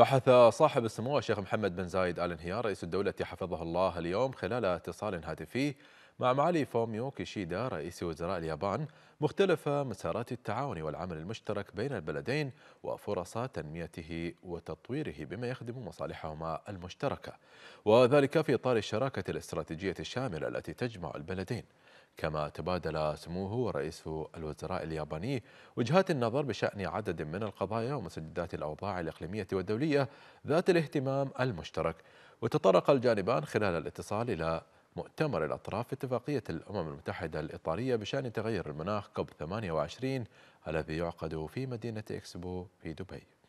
بحث صاحب السمو الشيخ محمد بن زايد آل نهيان رئيس الدولة حفظه الله اليوم خلال اتصال هاتفي مع معالي فوميو كيشيدا رئيس وزراء اليابان مختلف مسارات التعاون والعمل المشترك بين البلدين وفرص تنميته وتطويره بما يخدم مصالحهما المشتركة وذلك في إطار الشراكة الاستراتيجية الشاملة التي تجمع البلدين كما تبادل سموه رئيس الوزراء الياباني وجهات النظر بشأن عدد من القضايا ومسجدات الأوضاع الإقليمية والدولية ذات الاهتمام المشترك وتطرق الجانبان خلال الاتصال إلى مؤتمر الأطراف في اتفاقية الأمم المتحدة الإطارية بشأن تغير المناخ كوب 28 الذي يعقد في مدينة إكسبو في دبي